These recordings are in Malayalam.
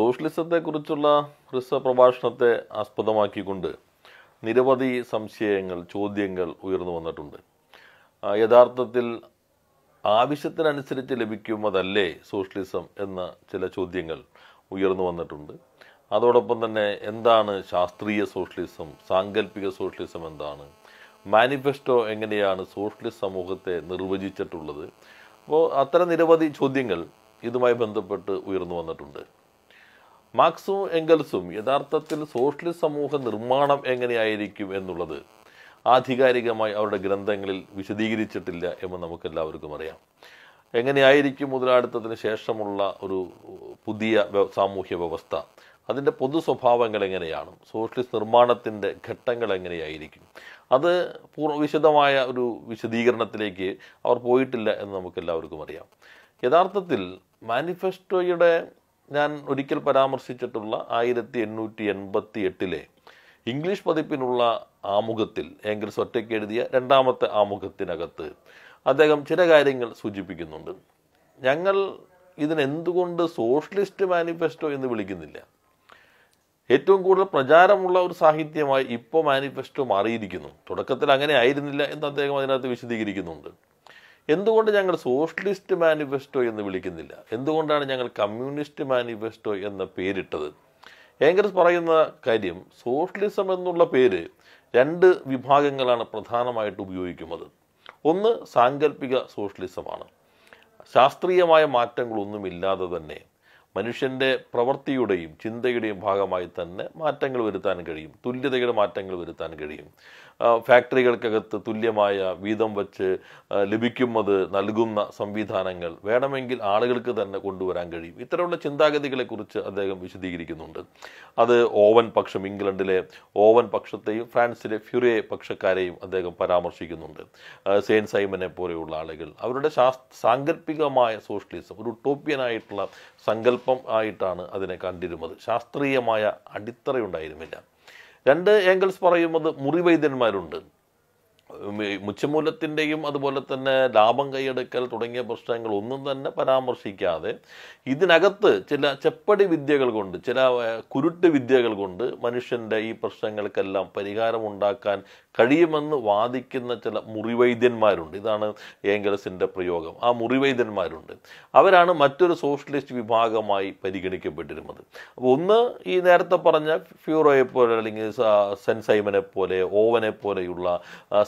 സോഷ്യലിസത്തെക്കുറിച്ചുള്ള ഹ്രസ്വ പ്രഭാഷണത്തെ ആസ്പദമാക്കിക്കൊണ്ട് നിരവധി സംശയങ്ങൾ ചോദ്യങ്ങൾ ഉയർന്നു വന്നിട്ടുണ്ട് യഥാർത്ഥത്തിൽ ആവശ്യത്തിനനുസരിച്ച് ലഭിക്കുമതല്ലേ സോഷ്യലിസം എന്ന ചില ചോദ്യങ്ങൾ ഉയർന്നു വന്നിട്ടുണ്ട് അതോടൊപ്പം തന്നെ എന്താണ് ശാസ്ത്രീയ സോഷ്യലിസം സാങ്കല്പിക സോഷ്യലിസം എന്താണ് മാനിഫെസ്റ്റോ എങ്ങനെയാണ് സോഷ്യലിസ്റ്റ് സമൂഹത്തെ നിർവചിച്ചിട്ടുള്ളത് അപ്പോൾ അത്തരം നിരവധി ചോദ്യങ്ങൾ ഇതുമായി ബന്ധപ്പെട്ട് ഉയർന്നു വന്നിട്ടുണ്ട് മാർക്സും എങ്കൽസും യഥാർത്ഥത്തിൽ സോഷ്യലിസ്റ്റ് സമൂഹ നിർമ്മാണം എങ്ങനെയായിരിക്കും എന്നുള്ളത് ആധികാരികമായി അവരുടെ ഗ്രന്ഥങ്ങളിൽ വിശദീകരിച്ചിട്ടില്ല എന്ന് നമുക്കെല്ലാവർക്കും അറിയാം എങ്ങനെയായിരിക്കും മുതലാടുത്തതിന് ശേഷമുള്ള ഒരു പുതിയ സാമൂഹ്യ വ്യവസ്ഥ അതിൻ്റെ പൊതു സ്വഭാവങ്ങൾ എങ്ങനെയാണ് സോഷ്യലിസ്റ്റ് നിർമ്മാണത്തിൻ്റെ ഘട്ടങ്ങൾ എങ്ങനെയായിരിക്കും അത് പൂർവ്വ വിശദമായ ഒരു വിശദീകരണത്തിലേക്ക് അവർ പോയിട്ടില്ല എന്ന് നമുക്കെല്ലാവർക്കും അറിയാം യഥാർത്ഥത്തിൽ മാനിഫെസ്റ്റോയുടെ ഞാൻ ഒരിക്കൽ പരാമർശിച്ചിട്ടുള്ള ആയിരത്തി എണ്ണൂറ്റി എൺപത്തി എട്ടിലെ ഇംഗ്ലീഷ് പതിപ്പിനുള്ള ആമുഖത്തിൽ ഏങ്കിൽസ് ഒറ്റയ്ക്ക് എഴുതിയ രണ്ടാമത്തെ ആമുഖത്തിനകത്ത് അദ്ദേഹം ചില കാര്യങ്ങൾ സൂചിപ്പിക്കുന്നുണ്ട് ഞങ്ങൾ ഇതിനെന്തുകൊണ്ട് സോഷ്യലിസ്റ്റ് മാനിഫെസ്റ്റോ എന്ന് വിളിക്കുന്നില്ല ഏറ്റവും കൂടുതൽ പ്രചാരമുള്ള ഒരു സാഹിത്യമായി ഇപ്പോൾ മാനിഫെസ്റ്റോ മാറിയിരിക്കുന്നു തുടക്കത്തിൽ അങ്ങനെ ആയിരുന്നില്ല എന്ന് അദ്ദേഹം അതിനകത്ത് വിശദീകരിക്കുന്നുണ്ട് എന്തുകൊണ്ട് ഞങ്ങൾ സോഷ്യലിസ്റ്റ് മാനിഫെസ്റ്റോ എന്ന് വിളിക്കുന്നില്ല എന്തുകൊണ്ടാണ് ഞങ്ങൾ കമ്മ്യൂണിസ്റ്റ് മാനിഫെസ്റ്റോ എന്ന പേരിട്ടത് ഏങ്കർസ് പറയുന്ന കാര്യം സോഷ്യലിസം എന്നുള്ള പേര് രണ്ട് വിഭാഗങ്ങളാണ് പ്രധാനമായിട്ട് ഉപയോഗിക്കുന്നത് ഒന്ന് സാങ്കല്പിക സോഷ്യലിസമാണ് ശാസ്ത്രീയമായ മാറ്റങ്ങളൊന്നുമില്ലാതെ തന്നെ മനുഷ്യൻ്റെ പ്രവൃത്തിയുടെയും ചിന്തയുടെയും ഭാഗമായി തന്നെ മാറ്റങ്ങൾ വരുത്താൻ കഴിയും തുല്യതയുടെ മാറ്റങ്ങൾ വരുത്താൻ കഴിയും ഫാക്ടറികൾക്കകത്ത് തുല്യമായ വീതം വച്ച് ലഭിക്കുന്നത് നൽകുന്ന സംവിധാനങ്ങൾ വേണമെങ്കിൽ ആളുകൾക്ക് തന്നെ കൊണ്ടുവരാൻ കഴിയും ഇത്തരമുള്ള ചിന്താഗതികളെക്കുറിച്ച് അദ്ദേഹം വിശദീകരിക്കുന്നുണ്ട് അത് ഓവൻ പക്ഷം ഇംഗ്ലണ്ടിലെ ഓവൻ പക്ഷത്തെയും ഫ്രാൻസിലെ ഫ്യൂറിയെ പക്ഷക്കാരെയും അദ്ദേഹം പരാമർശിക്കുന്നുണ്ട് സെയിൻ സൈമനെ പോലെയുള്ള ആളുകൾ അവരുടെ ശാസ് സാങ്കല്പികമായ സോഷ്യലിസം ഒരു ടോപ്യനായിട്ടുള്ള സങ്കല്പം ആയിട്ടാണ് അതിനെ കണ്ടിരുന്നത് ശാസ്ത്രീയമായ അടിത്തറയുണ്ടായിരുന്നില്ല രണ്ട് ഏംഗിൾസ് പറയുന്നത് മുറിവൈദ്യന്മാരുണ്ട് മുച്ചമൂലത്തിൻ്റെയും അതുപോലെ തന്നെ ലാഭം കൈയെടുക്കൽ തുടങ്ങിയ പ്രശ്നങ്ങൾ ഒന്നും തന്നെ പരാമർശിക്കാതെ ഇതിനകത്ത് ചില ചെപ്പടി വിദ്യകൾ കൊണ്ട് ചില കുരുട്ട് വിദ്യകൾ കൊണ്ട് മനുഷ്യൻ്റെ ഈ പ്രശ്നങ്ങൾക്കെല്ലാം പരിഹാരമുണ്ടാക്കാൻ കഴിയുമെന്ന് വാദിക്കുന്ന ചില മുറിവൈദ്യന്മാരുണ്ട് ഇതാണ് ഏംഗൽസിൻ്റെ പ്രയോഗം ആ മുറിവൈദ്യന്മാരുണ്ട് അവരാണ് മറ്റൊരു സോഷ്യലിസ്റ്റ് വിഭാഗമായി പരിഗണിക്കപ്പെട്ടിരുന്നത് അപ്പോൾ ഒന്ന് ഈ നേരത്തെ പറഞ്ഞ ഫ്യൂറോയെ പോലെ അല്ലെങ്കിൽ സെൻ സൈമനെ പോലെ ഓവനെ പോലെയുള്ള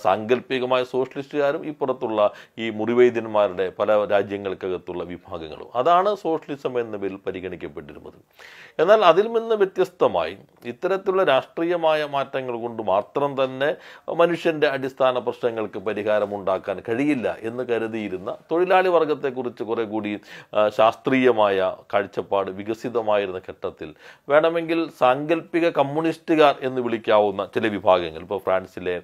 സാങ്കല്പികമായ സോഷ്യലിസ്റ്റുകാരും ഇപ്പുറത്തുള്ള ഈ മുറിവൈദ്യന്മാരുടെ പല രാജ്യങ്ങൾക്കകത്തുള്ള വിഭാഗങ്ങളും അതാണ് സോഷ്യലിസം എന്ന പേരിൽ പരിഗണിക്കപ്പെട്ടിരുന്നത് എന്നാൽ അതിൽ നിന്ന് വ്യത്യസ്തമായി ഇത്തരത്തിലുള്ള രാഷ്ട്രീയമായ മാറ്റങ്ങൾ കൊണ്ട് മാത്രം തന്നെ മനുഷ്യൻ്റെ അടിസ്ഥാന പ്രശ്നങ്ങൾക്ക് പരിഹാരം ഉണ്ടാക്കാൻ കഴിയില്ല എന്ന് കരുതിയിരുന്ന തൊഴിലാളി വർഗത്തെക്കുറിച്ച് കുറേ കൂടി ശാസ്ത്രീയമായ കാഴ്ചപ്പാട് വികസിതമായിരുന്ന ഘട്ടത്തിൽ വേണമെങ്കിൽ സാങ്കല്പിക കമ്മ്യൂണിസ്റ്റുകാർ എന്ന് വിളിക്കാവുന്ന ചില വിഭാഗങ്ങൾ ഇപ്പോൾ ഫ്രാൻസിലെ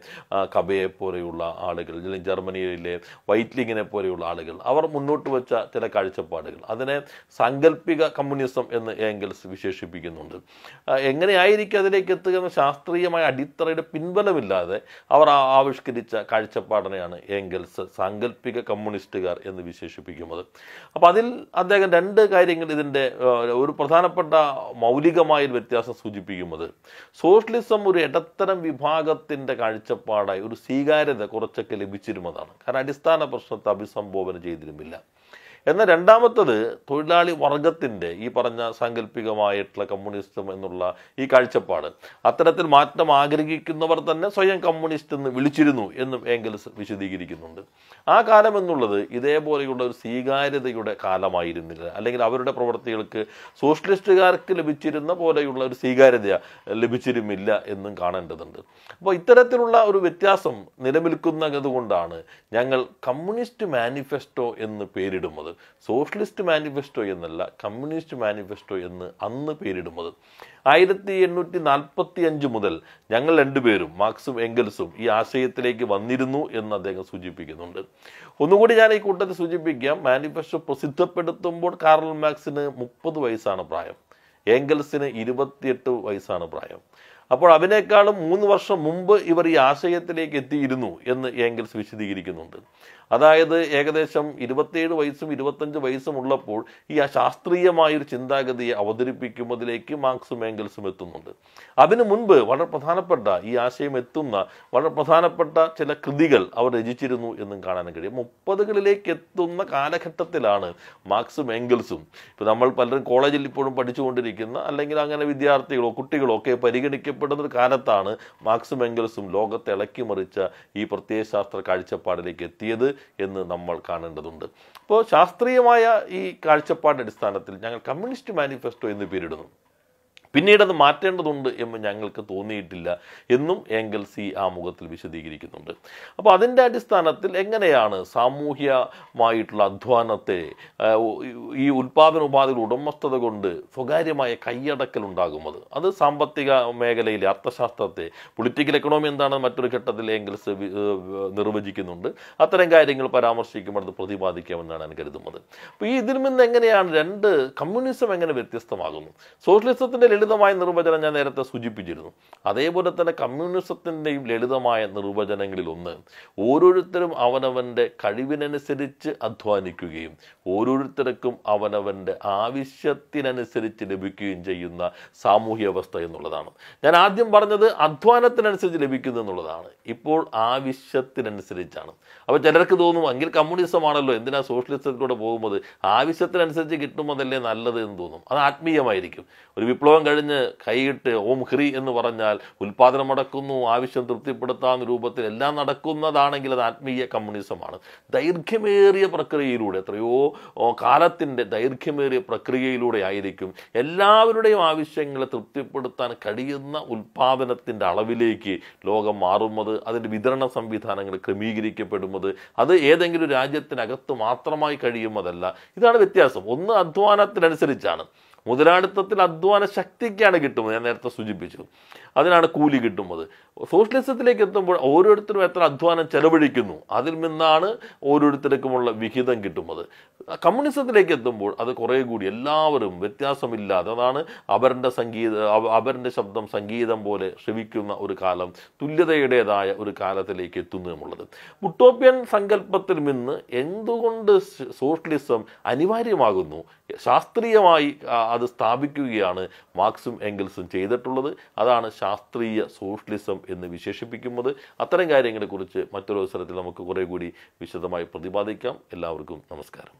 കബയെ പോലെയുള്ള ആളുകൾ അല്ലെങ്കിൽ ജർമ്മനിയിലെ വൈറ്റ്ലിങ്ങിനെ പോലെയുള്ള ആളുകൾ അവർ മുന്നോട്ട് വെച്ച ചില കാഴ്ചപ്പാടുകൾ അതിനെ സാങ്കല്പിക കമ്മ്യൂണിസം എന്ന് ഏംഗൽസ് വിശേഷിപ്പിക്കുന്നുണ്ട് എങ്ങനെയായി ആയിരിക്കും അതിലേക്ക് എത്തുക എന്ന ശാസ്ത്രീയമായ അടിത്തറയുടെ പിൻബലമില്ലാതെ അവർ ആവിഷ്കരിച്ച കാഴ്ചപ്പാടിനെയാണ് ഏംഗൽസ് സാങ്കല്പിക കമ്മ്യൂണിസ്റ്റുകാർ എന്ന് വിശേഷിപ്പിക്കുന്നത് അപ്പോൾ അതിൽ അദ്ദേഹം രണ്ട് കാര്യങ്ങൾ ഇതിൻ്റെ ഒരു പ്രധാനപ്പെട്ട മൗലികമായ വ്യത്യാസം സൂചിപ്പിക്കുന്നത് സോഷ്യലിസം ഒരു ഇടത്തരം വിഭാഗത്തിൻ്റെ കാഴ്ചപ്പാടായി ഒരു സ്വീകാര്യത കുറച്ചൊക്കെ ലഭിച്ചിരുന്നതാണ് കാരണം അടിസ്ഥാന പ്രശ്നത്തെ അഭിസംബോധന ചെയ്തിരുന്നില്ല എന്നാൽ രണ്ടാമത്തത് തൊഴിലാളി വർഗത്തിൻ്റെ ഈ പറഞ്ഞ സാങ്കല്പികമായിട്ടുള്ള കമ്മ്യൂണിസം എന്നുള്ള ഈ കാഴ്ചപ്പാട് അത്തരത്തിൽ മാറ്റം ആഗ്രഹിക്കുന്നവർ തന്നെ സ്വയം കമ്മ്യൂണിസ്റ്റ് എന്ന് വിളിച്ചിരുന്നു എന്നും ഏങ്കൽസ് വിശദീകരിക്കുന്നുണ്ട് ആ കാലം എന്നുള്ളത് ഇതേപോലെയുള്ള ഒരു സ്വീകാര്യതയുടെ കാലമായിരുന്നില്ല അല്ലെങ്കിൽ അവരുടെ പ്രവർത്തികൾക്ക് സോഷ്യലിസ്റ്റുകാർക്ക് ലഭിച്ചിരുന്ന പോലെയുള്ള ഒരു സ്വീകാര്യത ലഭിച്ചിരുമില്ല എന്നും കാണേണ്ടതുണ്ട് അപ്പോൾ ഇത്തരത്തിലുള്ള ഒരു വ്യത്യാസം നിലനിൽക്കുന്നതുകൊണ്ടാണ് ഞങ്ങൾ കമ്മ്യൂണിസ്റ്റ് മാനിഫെസ്റ്റോ എന്ന് പേരിടുന്നത് സോഷ്യലിസ്റ്റ് മാനിഫെസ്റ്റോ എന്നല്ല കമ്മ്യൂണിസ്റ്റ് മാനിഫെസ്റ്റോ എന്ന് അന്ന് പേരിടുന്നത് ആയിരത്തി എണ്ണൂറ്റി നാൽപ്പത്തി അഞ്ച് മുതൽ ഞങ്ങൾ രണ്ടുപേരും മാർക്സും എംഗൽസും ഈ ആശയത്തിലേക്ക് വന്നിരുന്നു എന്ന് അദ്ദേഹം സൂചിപ്പിക്കുന്നുണ്ട് ഒന്നുകൂടി ഞാൻ ഈ കൂട്ടത്തിൽ സൂചിപ്പിക്കാം മാനിഫെസ്റ്റോ പ്രസിദ്ധപ്പെടുത്തുമ്പോൾ കാർൽ മാർക്സിന് മുപ്പത് വയസ്സാണ് പ്രായം ഏംഗൽസിന് ഇരുപത്തിയെട്ട് വയസ്സാണ് പ്രായം അപ്പോൾ അതിനേക്കാളും മൂന്ന് വർഷം മുമ്പ് ഇവർ ഈ ആശയത്തിലേക്ക് എത്തിയിരുന്നു എന്ന് ഏംഗൽസ് വിശദീകരിക്കുന്നുണ്ട് അതായത് ഏകദേശം ഇരുപത്തേഴ് വയസ്സും ഇരുപത്തഞ്ച് വയസ്സും ഉള്ളപ്പോൾ ഈ ആ ശാസ്ത്രീയമായൊരു ചിന്താഗതിയെ അവതരിപ്പിക്കുന്നതിലേക്ക് മാർക്സും ഏംഗൽസും എത്തുന്നുണ്ട് അതിനു മുൻപ് വളരെ പ്രധാനപ്പെട്ട ഈ ആശയം എത്തുന്ന വളരെ പ്രധാനപ്പെട്ട ചില കൃതികൾ അവർ രചിച്ചിരുന്നു എന്നും കാണാനും കഴിയും മുപ്പതുകളിലേക്ക് എത്തുന്ന കാലഘട്ടത്തിലാണ് മാർക്സും ഏംഗൽസും ഇപ്പോൾ നമ്മൾ പലരും കോളേജിൽ ഇപ്പോഴും പഠിച്ചുകൊണ്ടിരിക്കുന്ന അല്ലെങ്കിൽ അങ്ങനെ വിദ്യാർത്ഥികളോ കുട്ടികളോ ഒക്കെ പരിഗണിക്കും അറിയപ്പെടുന്ന ഒരു കാലത്താണ് മാർക്സും എംഗൽസും ലോകത്തെ ഇളക്കിമറിച്ച ഈ പ്രത്യയശാസ്ത്ര കാഴ്ചപ്പാടിലേക്ക് എത്തിയത് എന്ന് നമ്മൾ കാണേണ്ടതുണ്ട് അപ്പോൾ ശാസ്ത്രീയമായ ഈ കാഴ്ചപ്പാടിൻ്റെ അടിസ്ഥാനത്തിൽ ഞങ്ങൾ കമ്മ്യൂണിസ്റ്റ് മാനിഫെസ്റ്റോ എന്ന് പേരിടുന്നു പിന്നീടത് മാറ്റേണ്ടതുണ്ട് എന്ന് ഞങ്ങൾക്ക് തോന്നിയിട്ടില്ല എന്നും ഏംഗൽസി സി ആമുഖത്തിൽ വിശദീകരിക്കുന്നുണ്ട് അപ്പോൾ അതിൻ്റെ അടിസ്ഥാനത്തിൽ എങ്ങനെയാണ് സാമൂഹ്യമായിട്ടുള്ള അധ്വാനത്തെ ഈ ഉൽപാദന ഉപാധികൾ ഉടമസ്ഥത കൊണ്ട് സ്വകാര്യമായ കൈയടക്കൽ ഉണ്ടാകുന്നത് അത് സാമ്പത്തിക മേഖലയിലെ അർത്ഥശാസ്ത്രത്തെ പൊളിറ്റിക്കൽ എക്കണോമി എന്താണെന്ന് മറ്റൊരു ഘട്ടത്തിൽ ഏംഗൽസ് നിർവചിക്കുന്നുണ്ട് അത്തരം കാര്യങ്ങൾ പരാമർശിക്കുമ്പോൾ അത് പ്രതിപാദിക്കാമെന്നാണ് ഞാൻ കരുതുന്നത് അപ്പോൾ ഈ ഇതിൽ നിന്ന് എങ്ങനെയാണ് രണ്ട് കമ്മ്യൂണിസം എങ്ങനെ വ്യത്യസ്തമാകുന്നു സോഷ്യലിസത്തിൻ്റെ ലളിതമായ നിർവചനം ഞാൻ നേരത്തെ സൂചിപ്പിച്ചിരുന്നു അതേപോലെ തന്നെ കമ്മ്യൂണിസത്തിൻ്റെയും ലളിതമായ നിർവചനങ്ങളിൽ ഒന്ന് ഓരോരുത്തരും അവനവൻ്റെ കഴിവിനനുസരിച്ച് അധ്വാനിക്കുകയും ഓരോരുത്തർക്കും അവനവൻ്റെ ആവശ്യത്തിനനുസരിച്ച് ലഭിക്കുകയും ചെയ്യുന്ന സാമൂഹ്യ അവസ്ഥ എന്നുള്ളതാണ് ഞാൻ ആദ്യം പറഞ്ഞത് അധ്വാനത്തിനനുസരിച്ച് ലഭിക്കുന്നു എന്നുള്ളതാണ് ഇപ്പോൾ ആവശ്യത്തിനനുസരിച്ചാണ് അപ്പോൾ ചിലർക്ക് തോന്നും എങ്കിൽ കമ്മ്യൂണിസമാണല്ലോ എന്തിനാ സോഷ്യലിസത്തിലൂടെ പോകുമ്പോൾ ആവശ്യത്തിനനുസരിച്ച് അതല്ലേ നല്ലത് എന്ന് തോന്നും അത് ആത്മീയമായിരിക്കും ഒരു വിപ്ലവം കഴിഞ്ഞ് കൈയിട്ട് ഓം ഹ്രി എന്ന് പറഞ്ഞാൽ ഉൽപാദനം നടക്കുന്നു ആവശ്യം തൃപ്തിപ്പെടുത്താവുന്ന രൂപത്തിൽ എല്ലാം നടക്കുന്നതാണെങ്കിൽ അത് ആത്മീയ കമ്മ്യൂണിസമാണ് ദൈർഘ്യമേറിയ പ്രക്രിയയിലൂടെ എത്രയോ കാലത്തിൻ്റെ ദൈർഘ്യമേറിയ പ്രക്രിയയിലൂടെ ആയിരിക്കും എല്ലാവരുടെയും ആവശ്യങ്ങളെ തൃപ്തിപ്പെടുത്താൻ കഴിയുന്ന ഉൽപാദനത്തിൻ്റെ അളവിലേക്ക് ലോകം മാറുന്നത് അതിൻ്റെ വിതരണ സംവിധാനങ്ങൾ ക്രമീകരിക്കപ്പെടുന്നത് അത് ഏതെങ്കിലും രാജ്യത്തിനകത്ത് മാത്രമായി കഴിയുന്നതല്ല ഇതാണ് വ്യത്യാസം ഒന്ന് അധ്വാനത്തിനനുസരിച്ചാണ് മുതലാളിത്തത്തിൽ അധ്വാന ശക്തിക്കാണ് കിട്ടുന്നത് ഞാൻ നേരത്തെ സൂചിപ്പിച്ചു അതിനാണ് കൂലി കിട്ടുന്നത് സോഷ്യലിസത്തിലേക്ക് എത്തുമ്പോൾ ഓരോരുത്തരും എത്ര അധ്വാനം ചെലവഴിക്കുന്നു അതിൽ നിന്നാണ് ഓരോരുത്തർക്കുമുള്ള വിഹിതം കിട്ടുന്നത് കമ്മ്യൂണിസത്തിലേക്ക് എത്തുമ്പോൾ അത് കുറേ കൂടി എല്ലാവരും വ്യത്യാസമില്ലാതെ അതാണ് അവരുടെ സംഗീത അവരുടെ ശബ്ദം സംഗീതം പോലെ ശ്രവിക്കുന്ന ഒരു കാലം തുല്യതയുടേതായ ഒരു കാലത്തിലേക്ക് എത്തുന്നു എന്നുള്ളത് മുട്ടോപ്യൻ സങ്കല്പത്തിൽ നിന്ന് എന്തുകൊണ്ട് സോഷ്യലിസം അനിവാര്യമാകുന്നു ശാസ്ത്രീയമായി അത് സ്ഥാപിക്കുകയാണ് മാർക്സും എങ്കിൽസും ചെയ്തിട്ടുള്ളത് അതാണ് ശാസ്ത്രീയ സോഷ്യലിസം എന്ന് വിശേഷിപ്പിക്കുന്നത് അത്തരം കാര്യങ്ങളെക്കുറിച്ച് മറ്റൊരു അവസരത്തിൽ നമുക്ക് കുറേ കൂടി വിശദമായി പ്രതിപാദിക്കാം എല്ലാവർക്കും നമസ്കാരം